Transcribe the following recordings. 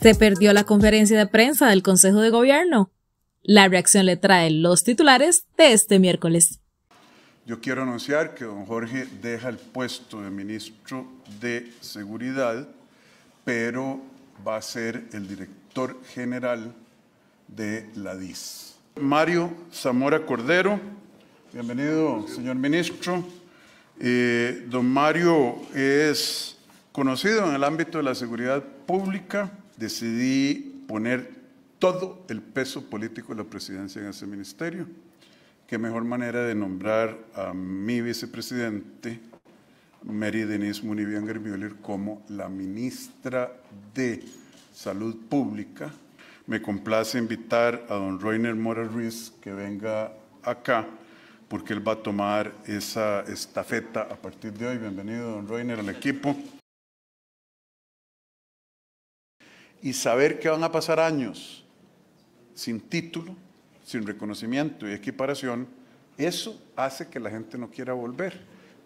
Se perdió la conferencia de prensa del Consejo de Gobierno. La reacción le trae los titulares de este miércoles. Yo quiero anunciar que don Jorge deja el puesto de ministro de Seguridad, pero va a ser el director general de la DIS. Mario Zamora Cordero, bienvenido, señor ministro. Eh, don Mario es conocido en el ámbito de la seguridad pública decidí poner todo el peso político de la presidencia en ese ministerio. Qué mejor manera de nombrar a mi vicepresidente, Mary Denise Munibian Germüller, como la ministra de Salud Pública. Me complace invitar a don Reiner Mora Ruiz que venga acá porque él va a tomar esa estafeta a partir de hoy. Bienvenido, don Reiner, al equipo. y saber que van a pasar años sin título, sin reconocimiento y equiparación, eso hace que la gente no quiera volver.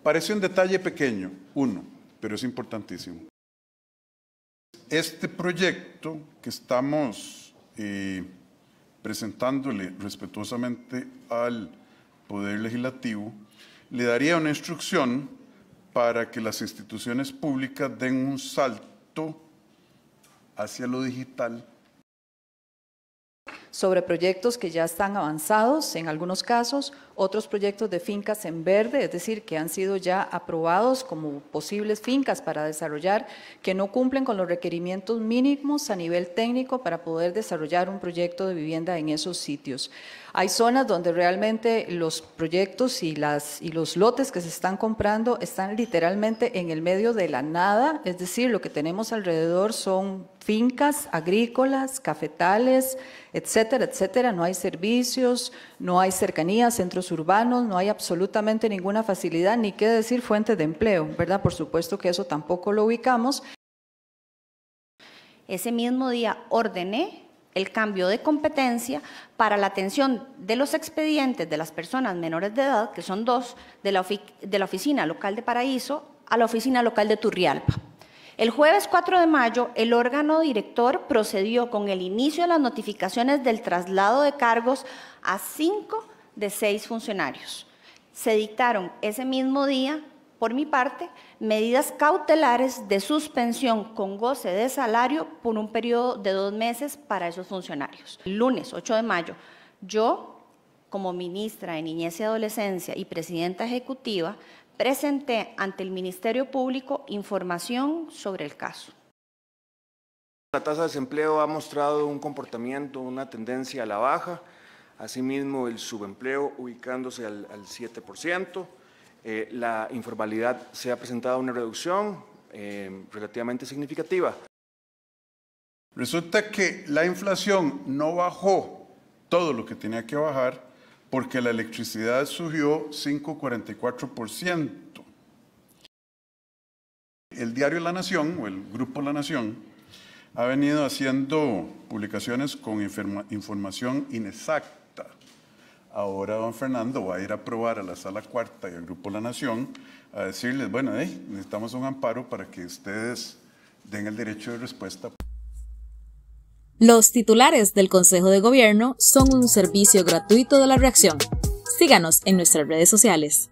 Parece un detalle pequeño, uno, pero es importantísimo. Este proyecto que estamos eh, presentándole respetuosamente al Poder Legislativo le daría una instrucción para que las instituciones públicas den un salto hacia lo digital. Sobre proyectos que ya están avanzados en algunos casos, otros proyectos de fincas en verde, es decir, que han sido ya aprobados como posibles fincas para desarrollar, que no cumplen con los requerimientos mínimos a nivel técnico para poder desarrollar un proyecto de vivienda en esos sitios. Hay zonas donde realmente los proyectos y, los lotes que se están comprando están literalmente en el medio de la nada, es decir, lo que tenemos alrededor son fincas agrícolas, cafetales, etcétera, etcétera. No hay servicios, no hay cercanías, centros urbanos, no hay absolutamente ninguna facilidad, ni qué decir fuente de empleo, ¿verdad? Por supuesto que eso tampoco lo ubicamos. Ese mismo día ordené el cambio de competencia para la atención de los expedientes de las personas menores de edad, que son dos, de la, Oficina Local de Paraíso a la Oficina Local de Turrialpa. El jueves 4 de mayo, el órgano director procedió con el inicio de las notificaciones del traslado de cargos a cinco de seis funcionarios. Se dictaron ese mismo día por mi parte, medidas cautelares de suspensión con goce de salario por un periodo de dos meses para esos funcionarios. El lunes 8 de mayo, yo, como ministra de Niñez y Adolescencia y presidenta ejecutiva, presenté ante el Ministerio Público información sobre el caso. La tasa de desempleo ha mostrado un comportamiento, una tendencia a la baja, asimismo el subempleo ubicándose al, al 7%. Eh, la informalidad se ha presentado una reducción eh, relativamente significativa. Resulta que la inflación no bajó todo lo que tenía que bajar porque la electricidad subió 5,44%. El diario La Nación, o el grupo La Nación, ha venido haciendo publicaciones con información inexacta Ahora don Fernando va a ir a probar a la sala cuarta y al Grupo La Nación a decirles, bueno, hey, necesitamos un amparo para que ustedes den el derecho de respuesta. Los titulares del Consejo de Gobierno son un servicio gratuito de la reacción. Síganos en nuestras redes sociales.